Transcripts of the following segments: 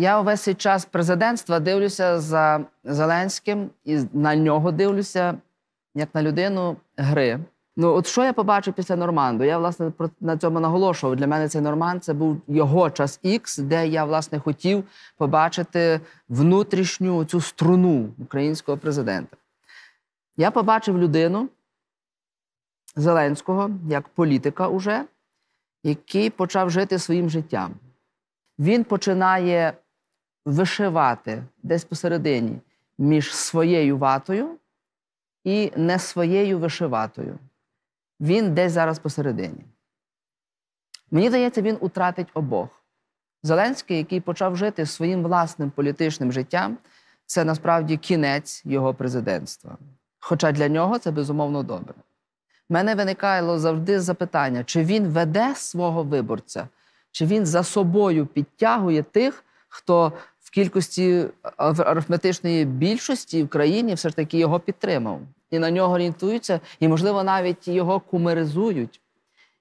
Я увесь цей час президентства дивлюся за Зеленським і на нього дивлюся як на людину гри. Ну, от що я побачив після Норманду? Я власне на цьому наголошував. Для мене цей Норманд це був його час ікс, де я власне хотів побачити внутрішню цю струну українського президента. Я побачив людину Зеленського як політика, уже, який почав жити своїм життям. Він починає вишивати десь посередині між своєю ватою і не своєю вишиватою. Він десь зараз посередині. Мені здається, він утратить обох. Зеленський, який почав жити своїм власним політичним життям, це насправді кінець його президентства. Хоча для нього це безумовно добре. В мене виникало завжди запитання, чи він веде свого виборця, чи він за собою підтягує тих, хто в кількості арифметичної більшості в країні все ж таки його підтримав. І на нього орієнтуються, і, можливо, навіть його кумеризують,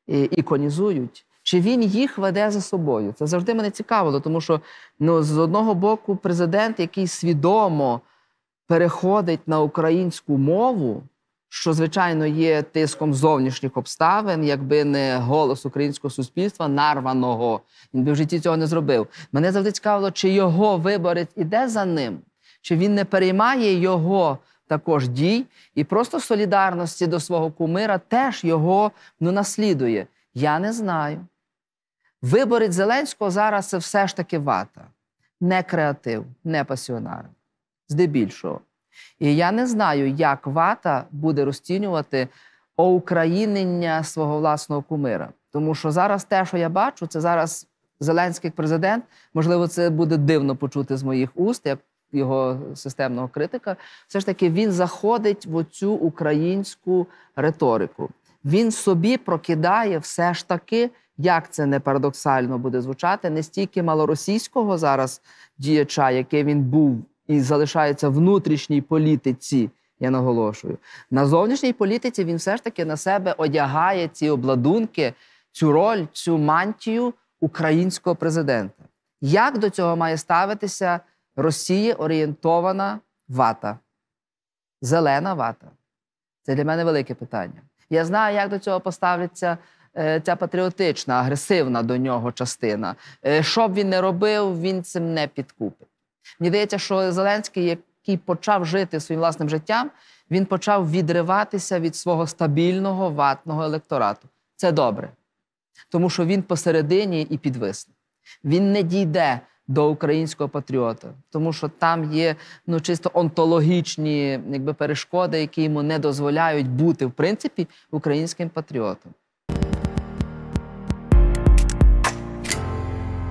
іконізують. Чи він їх веде за собою? Це завжди мене цікавило, тому що ну, з одного боку президент, який свідомо переходить на українську мову, що звичайно є тиском зовнішніх обставин, якби не голос українського суспільства, нарваного він би в житті цього не зробив. Мене завжди цікавило, чи його виборець іде за ним, чи він не переймає його. Також дій і просто солідарності до свого кумира теж його ну, наслідує. Я не знаю. Виборець Зеленського зараз це все ж таки вата, не креатив, не пасіонар. Здебільшого. І я не знаю, як вата буде розцінювати оукраїнення свого власного кумира. Тому що зараз те, що я бачу, це зараз Зеленський президент. Можливо, це буде дивно почути з моїх уст, як його системного критика. Все ж таки він заходить в оцю українську риторику. Він собі прокидає все ж таки. Як це не парадоксально буде звучати, не стільки малоросійського зараз діяча, який він був і залишається внутрішній політиці. Я наголошую. На зовнішній політиці він все ж таки на себе одягає ці обладунки, цю роль, цю мантію українського президента. Як до цього має ставитися Росії орієнтована вата? Зелена вата? Це для мене велике питання. Я знаю, як до цього поставляться. Е, ця патріотична, агресивна до нього частина. Е, що б він не робив, він цим не підкупить. Мені здається, що Зеленський, який почав жити своїм власним життям, він почав відриватися від свого стабільного ватного електорату. Це добре, тому що він посередині і підвисне. Він не дійде до українського патріота, тому що там є ну чисто онтологічні якби перешкоди, які йому не дозволяють бути в принципі українським патріотом.